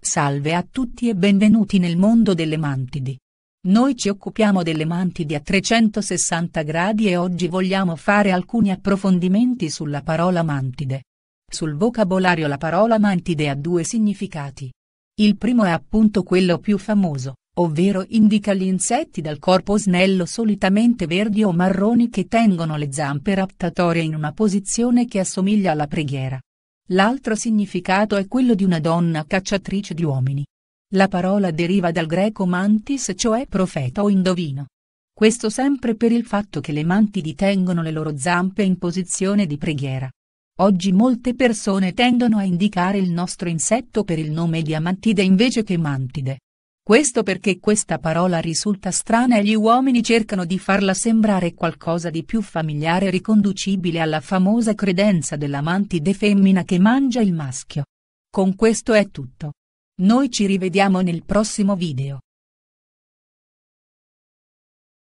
Salve a tutti e benvenuti nel mondo delle mantidi. Noi ci occupiamo delle mantidi a 360 gradi e oggi vogliamo fare alcuni approfondimenti sulla parola mantide. Sul vocabolario la parola mantide ha due significati. Il primo è appunto quello più famoso, ovvero indica gli insetti dal corpo snello solitamente verdi o marroni che tengono le zampe raptatorie in una posizione che assomiglia alla preghiera. L'altro significato è quello di una donna cacciatrice di uomini. La parola deriva dal greco mantis cioè profeta o indovino. Questo sempre per il fatto che le mantidi tengono le loro zampe in posizione di preghiera. Oggi molte persone tendono a indicare il nostro insetto per il nome di amantide invece che mantide. Questo perché questa parola risulta strana e gli uomini cercano di farla sembrare qualcosa di più familiare e riconducibile alla famosa credenza dell'amantide femmina che mangia il maschio. Con questo è tutto. Noi ci rivediamo nel prossimo video.